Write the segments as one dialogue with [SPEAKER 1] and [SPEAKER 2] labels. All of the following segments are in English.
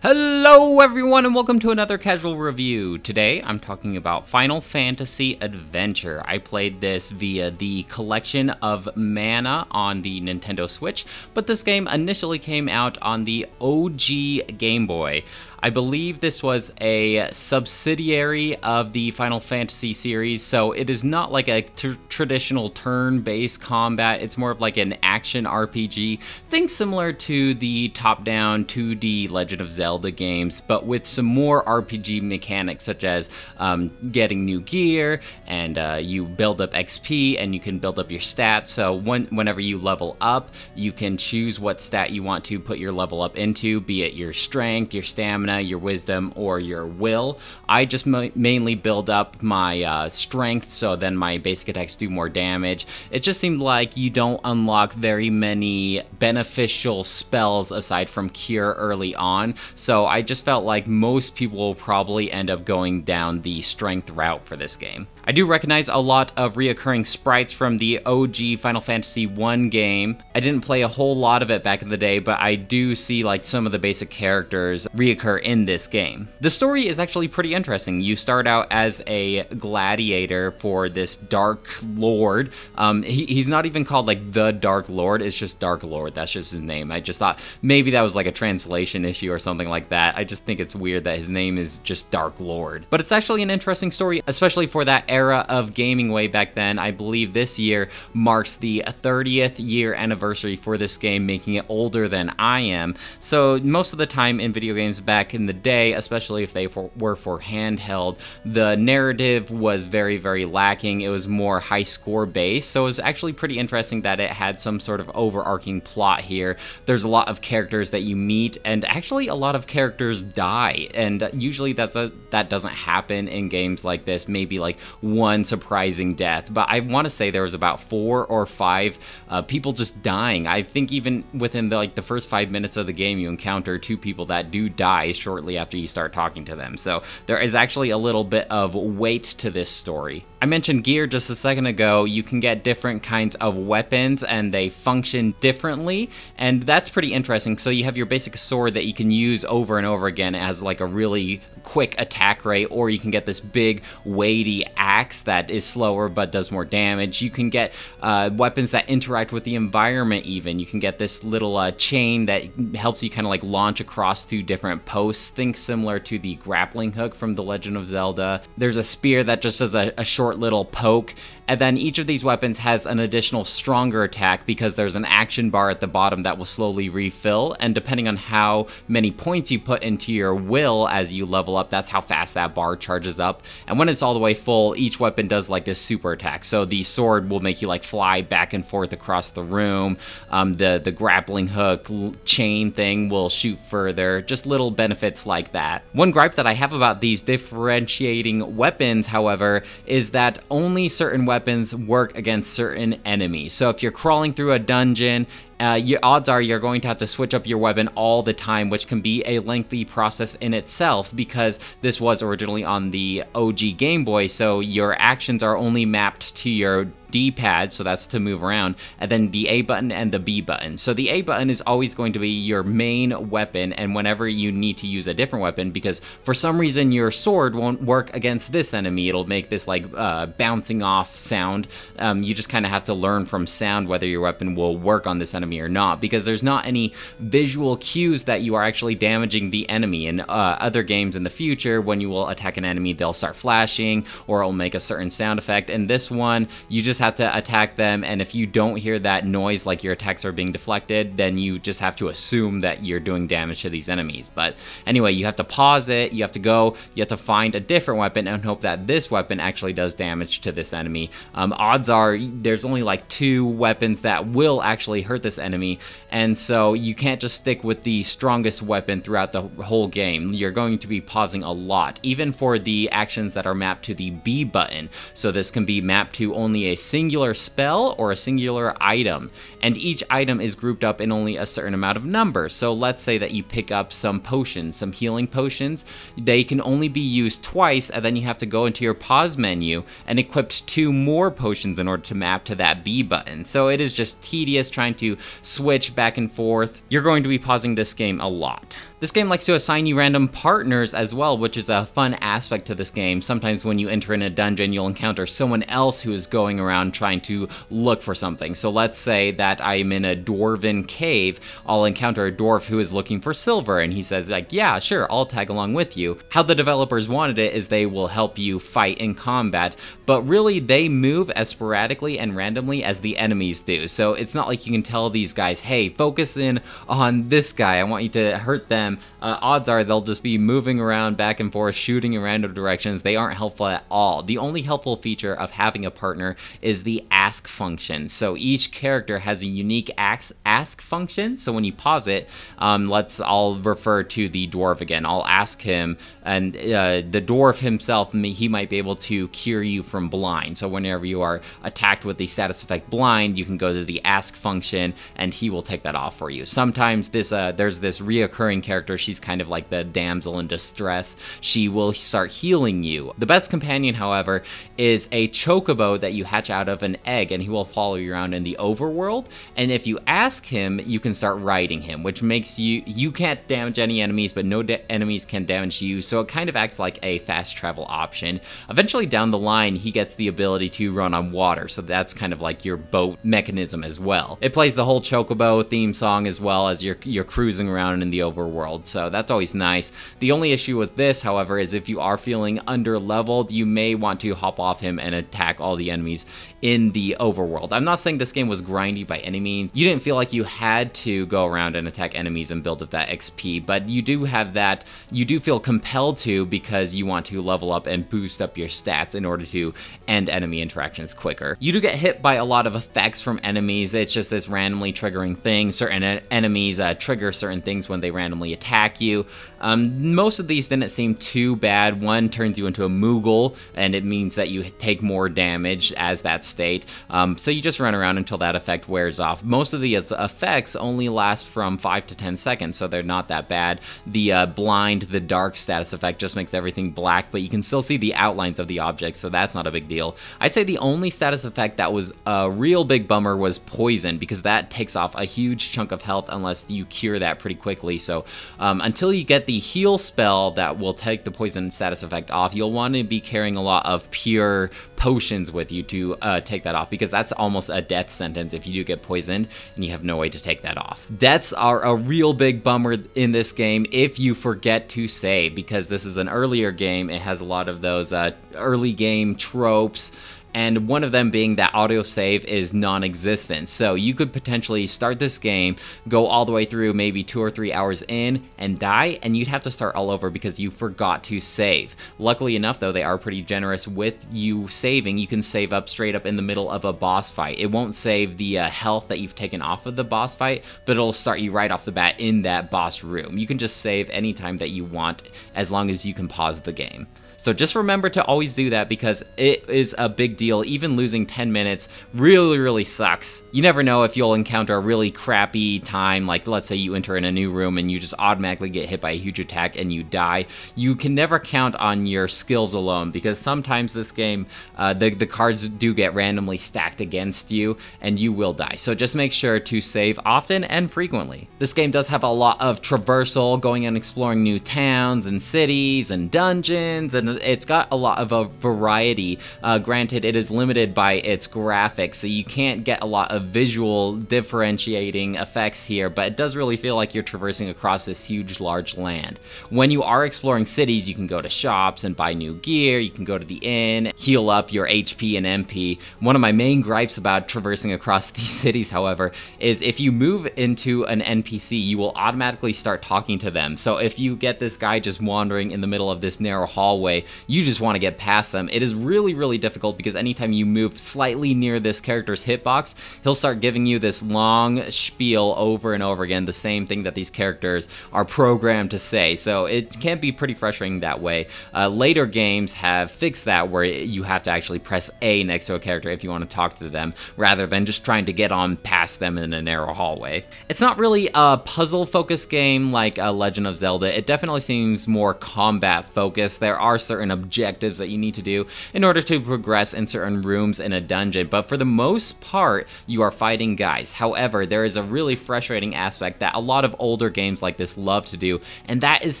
[SPEAKER 1] Hello everyone and welcome to another casual review. Today I'm talking about Final Fantasy Adventure. I played this via the collection of mana on the Nintendo Switch, but this game initially came out on the OG Game Boy. I believe this was a subsidiary of the Final Fantasy series, so it is not like a traditional turn based combat. It's more of like an action RPG. Think similar to the top down 2D Legend of Zelda games, but with some more RPG mechanics, such as um, getting new gear and uh, you build up XP and you can build up your stats. So when, whenever you level up, you can choose what stat you want to put your level up into, be it your strength, your stamina stamina, your wisdom, or your will. I just ma mainly build up my uh, strength, so then my basic attacks do more damage. It just seemed like you don't unlock very many beneficial spells aside from cure early on, so I just felt like most people will probably end up going down the strength route for this game. I do recognize a lot of reoccurring sprites from the OG Final Fantasy 1 game. I didn't play a whole lot of it back in the day, but I do see like some of the basic characters reoccur in this game. The story is actually pretty interesting. You start out as a gladiator for this Dark Lord. Um, he, he's not even called like the Dark Lord, it's just Dark Lord. That's just his name. I just thought maybe that was like a translation issue or something like that. I just think it's weird that his name is just Dark Lord. But it's actually an interesting story, especially for that era era of gaming way back then. I believe this year marks the 30th year anniversary for this game, making it older than I am. So, most of the time in video games back in the day, especially if they for, were for handheld, the narrative was very, very lacking. It was more high score based. So, it was actually pretty interesting that it had some sort of overarching plot here. There's a lot of characters that you meet, and actually, a lot of characters die. And usually, that's a, that doesn't happen in games like this. Maybe like one surprising death, but I want to say there was about four or five uh, people just dying. I think even within the, like the first five minutes of the game, you encounter two people that do die shortly after you start talking to them. So there is actually a little bit of weight to this story. I mentioned gear just a second ago. You can get different kinds of weapons and they function differently, and that's pretty interesting. So you have your basic sword that you can use over and over again as like a really quick attack rate, or you can get this big weighty axe axe that is slower but does more damage. You can get uh, weapons that interact with the environment even. You can get this little uh, chain that helps you kind of like launch across two different posts. Think similar to the grappling hook from The Legend of Zelda. There's a spear that just does a, a short little poke and then each of these weapons has an additional stronger attack because there's an action bar at the bottom that will slowly refill. And depending on how many points you put into your will as you level up, that's how fast that bar charges up. And when it's all the way full, each weapon does like this super attack. So the sword will make you like fly back and forth across the room. Um, the, the grappling hook chain thing will shoot further. Just little benefits like that. One gripe that I have about these differentiating weapons, however, is that only certain weapons weapons work against certain enemies. So if you're crawling through a dungeon uh, your odds are you're going to have to switch up your weapon all the time, which can be a lengthy process in itself because this was originally on the OG Game Boy, so your actions are only mapped to your D-pad, so that's to move around, and then the A button and the B button. So the A button is always going to be your main weapon, and whenever you need to use a different weapon, because for some reason your sword won't work against this enemy, it'll make this like uh, bouncing off sound. Um, you just kind of have to learn from sound whether your weapon will work on this enemy enemy or not, because there's not any visual cues that you are actually damaging the enemy. In uh, other games in the future, when you will attack an enemy, they'll start flashing or it'll make a certain sound effect. In this one, you just have to attack them, and if you don't hear that noise like your attacks are being deflected, then you just have to assume that you're doing damage to these enemies. But anyway, you have to pause it, you have to go, you have to find a different weapon and hope that this weapon actually does damage to this enemy. Um, odds are there's only like two weapons that will actually hurt this enemy and so you can't just stick with the strongest weapon throughout the whole game. You're going to be pausing a lot, even for the actions that are mapped to the B button. So this can be mapped to only a singular spell or a singular item, and each item is grouped up in only a certain amount of numbers. So let's say that you pick up some potions, some healing potions. They can only be used twice, and then you have to go into your pause menu and equip two more potions in order to map to that B button. So it is just tedious trying to switch back and forth, you're going to be pausing this game a lot. This game likes to assign you random partners as well, which is a fun aspect to this game. Sometimes when you enter in a dungeon, you'll encounter someone else who is going around trying to look for something. So let's say that I'm in a dwarven cave, I'll encounter a dwarf who is looking for silver, and he says like, yeah, sure, I'll tag along with you. How the developers wanted it is they will help you fight in combat, but really they move as sporadically and randomly as the enemies do. So it's not like you can tell these guys, hey, focus in on this guy. I want you to hurt them. Uh, odds are they'll just be moving around back and forth, shooting in random directions. They aren't helpful at all. The only helpful feature of having a partner is the ask function. So each character has a unique ask, ask function. So when you pause it, um, let's, I'll refer to the dwarf again. I'll ask him, and uh, the dwarf himself, he might be able to cure you from blind. So whenever you are attacked with the status effect blind, you can go to the ask function and he will take that off for you. Sometimes this uh, there's this reoccurring character. She's kind of like the damsel in distress. She will start healing you. The best companion, however, is a chocobo that you hatch out of an egg, and he will follow you around in the overworld. And if you ask him, you can start riding him, which makes you you can't damage any enemies, but no enemies can damage you. So it kind of acts like a fast travel option. Eventually down the line, he gets the ability to run on water, so that's kind of like your boat mechanism as well. It plays the whole chocobo theme song as well as you're you're cruising around in the overworld. So that's always nice. The only issue with this, however, is if you are feeling underleveled, you may want to hop off him and attack all the enemies in the overworld. I'm not saying this game was grindy by any means. You didn't feel like you had to go around and attack enemies and build up that XP, but you do have that, you do feel compelled to because you want to level up and boost up your stats in order to end enemy interactions quicker. You do get hit by a lot of effects from enemies. It's just this randomly triggering thing. Certain en enemies uh, trigger certain things when they randomly attack you. Um, most of these didn't seem too bad. One turns you into a Moogle, and it means that you take more damage as that state. Um, so you just run around until that effect wears off. Most of the effects only last from 5 to 10 seconds, so they're not that bad. The uh, blind, the dark status effect just makes everything black, but you can still see the outlines of the objects, so that's not a big deal. I'd say the only status effect that was a real big bummer was poison, because that takes off a huge chunk of health unless you cure that pretty quickly. So um, until you get the heal spell that will take the poison status effect off, you'll want to be carrying a lot of pure potions with you to uh, uh, take that off because that's almost a death sentence if you do get poisoned and you have no way to take that off. Deaths are a real big bummer in this game if you forget to save because this is an earlier game. It has a lot of those uh, early game tropes and one of them being that autosave save is non-existent. So you could potentially start this game, go all the way through maybe two or three hours in and die, and you'd have to start all over because you forgot to save. Luckily enough though, they are pretty generous with you saving. You can save up straight up in the middle of a boss fight. It won't save the uh, health that you've taken off of the boss fight, but it'll start you right off the bat in that boss room. You can just save anytime that you want as long as you can pause the game. So just remember to always do that because it is a big deal. Even losing 10 minutes really, really sucks. You never know if you'll encounter a really crappy time, like let's say you enter in a new room and you just automatically get hit by a huge attack and you die. You can never count on your skills alone because sometimes this game, uh, the, the cards do get randomly stacked against you and you will die. So just make sure to save often and frequently. This game does have a lot of traversal, going and exploring new towns and cities and dungeons and it's got a lot of a variety. Uh, granted, it is limited by its graphics, so you can't get a lot of visual differentiating effects here, but it does really feel like you're traversing across this huge, large land. When you are exploring cities, you can go to shops and buy new gear, you can go to the inn, heal up your HP and MP. One of my main gripes about traversing across these cities, however, is if you move into an NPC, you will automatically start talking to them. So if you get this guy just wandering in the middle of this narrow hallway, you just want to get past them. It is really, really difficult because anytime you move slightly near this character's hitbox, he'll start giving you this long spiel over and over again, the same thing that these characters are programmed to say. So it can be pretty frustrating that way. Uh, later games have fixed that where you have to actually press A next to a character if you want to talk to them, rather than just trying to get on past them in a narrow hallway. It's not really a puzzle-focused game like a uh, Legend of Zelda. It definitely seems more combat-focused. There are certain objectives that you need to do in order to progress in certain rooms in a dungeon, but for the most part, you are fighting guys. However, there is a really frustrating aspect that a lot of older games like this love to do, and that is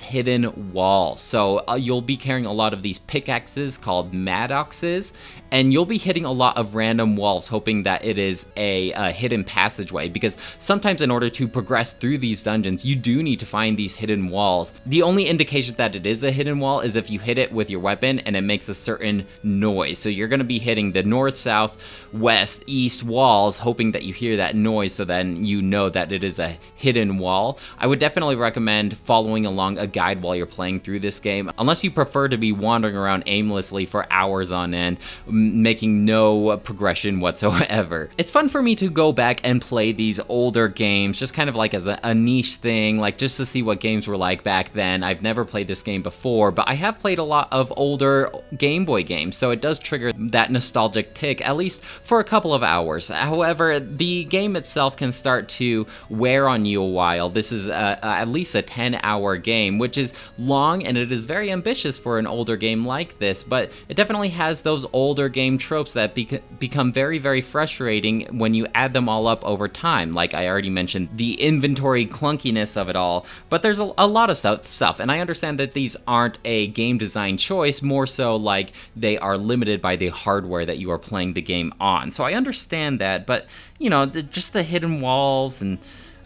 [SPEAKER 1] hidden walls. So uh, you'll be carrying a lot of these pickaxes called maddoxes, and you'll be hitting a lot of random walls, hoping that it is a, a hidden passageway, because sometimes in order to progress through these dungeons, you do need to find these hidden walls. The only indication that it is a hidden wall is if you hit it with your weapon and it makes a certain noise. So you're gonna be hitting the north, south, west, east walls, hoping that you hear that noise so then you know that it is a hidden wall. I would definitely recommend following along a guide while you're playing through this game, unless you prefer to be wandering around aimlessly for hours on end, making no progression whatsoever. It's fun for me to go back and play these older games, just kind of like as a, a niche thing, like just to see what games were like back then. I've never played this game before, but I have played a lot of older Game Boy games, so it does trigger that nostalgic tick, at least for a couple of hours. However, the game itself can start to wear on you a while. This is a, uh, a, uh, at least a 10 hour game, which is long and it is very ambitious for an older game like this, but it definitely has those older game tropes that bec become very, very frustrating when you add them all up over time. Like I already mentioned, the inventory clunkiness of it all, but there's a, a lot of stuff, stuff, and I understand that these aren't a game design choice, more so like they are limited by the hardware that you are playing the game on. So I understand that, but you know, the, just the hidden walls and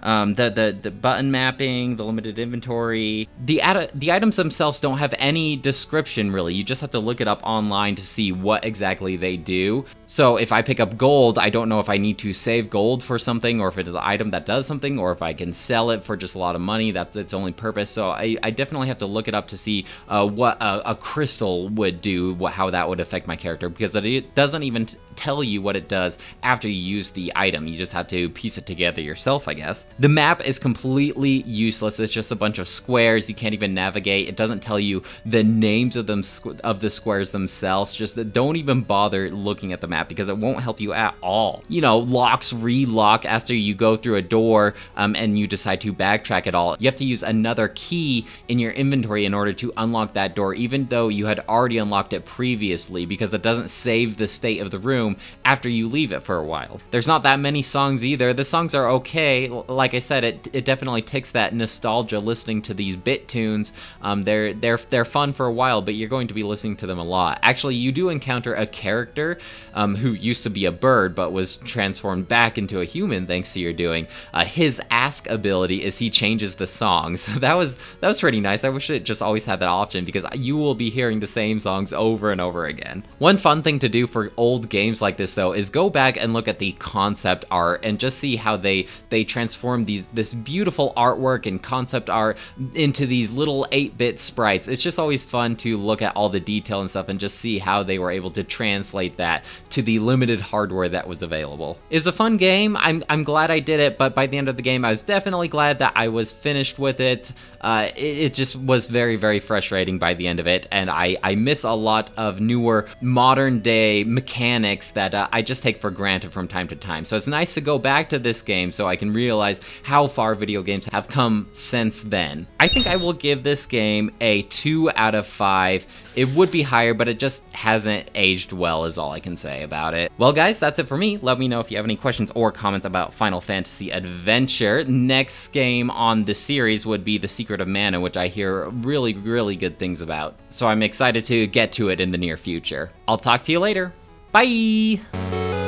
[SPEAKER 1] um, the, the the button mapping, the limited inventory, the ad- the items themselves don't have any description really. You just have to look it up online to see what exactly they do. So if I pick up gold, I don't know if I need to save gold for something or if it is an item that does something or if I can sell it for just a lot of money. That's its only purpose. So I, I definitely have to look it up to see uh, what a, a, crystal would do, what, how that would affect my character because it, it doesn't even tell you what it does after you use the item. You just have to piece it together yourself, I guess. The map is completely useless. It's just a bunch of squares. You can't even navigate. It doesn't tell you the names of them of the squares themselves. Just don't even bother looking at the map because it won't help you at all. You know, locks relock after you go through a door um, and you decide to backtrack at all. You have to use another key in your inventory in order to unlock that door, even though you had already unlocked it previously because it doesn't save the state of the room after you leave it for a while. There's not that many songs either. The songs are okay. Like I said, it, it definitely takes that nostalgia listening to these bit tunes. Um, they're, they're, they're fun for a while, but you're going to be listening to them a lot. Actually, you do encounter a character um, um, who used to be a bird but was transformed back into a human thanks to your doing, uh, his ask ability is he changes the songs. that was that was pretty nice. I wish it just always had that option because you will be hearing the same songs over and over again. One fun thing to do for old games like this though is go back and look at the concept art and just see how they they transform these this beautiful artwork and concept art into these little 8-bit sprites. It's just always fun to look at all the detail and stuff and just see how they were able to translate that to the limited hardware that was available. It's a fun game. I'm, I'm glad I did it, but by the end of the game, I was definitely glad that I was finished with it. Uh, it, it, just was very, very frustrating by the end of it, and I, I miss a lot of newer modern day mechanics that uh, I just take for granted from time to time. So it's nice to go back to this game so I can realize how far video games have come since then. I think I will give this game a 2 out of 5. It would be higher, but it just hasn't aged well is all I can say about it. Well guys, that's it for me. Let me know if you have any questions or comments about Final Fantasy Adventure. Next game on the series would be The Secret of Mana, which I hear really, really good things about. So I'm excited to get to it in the near future. I'll talk to you later. Bye!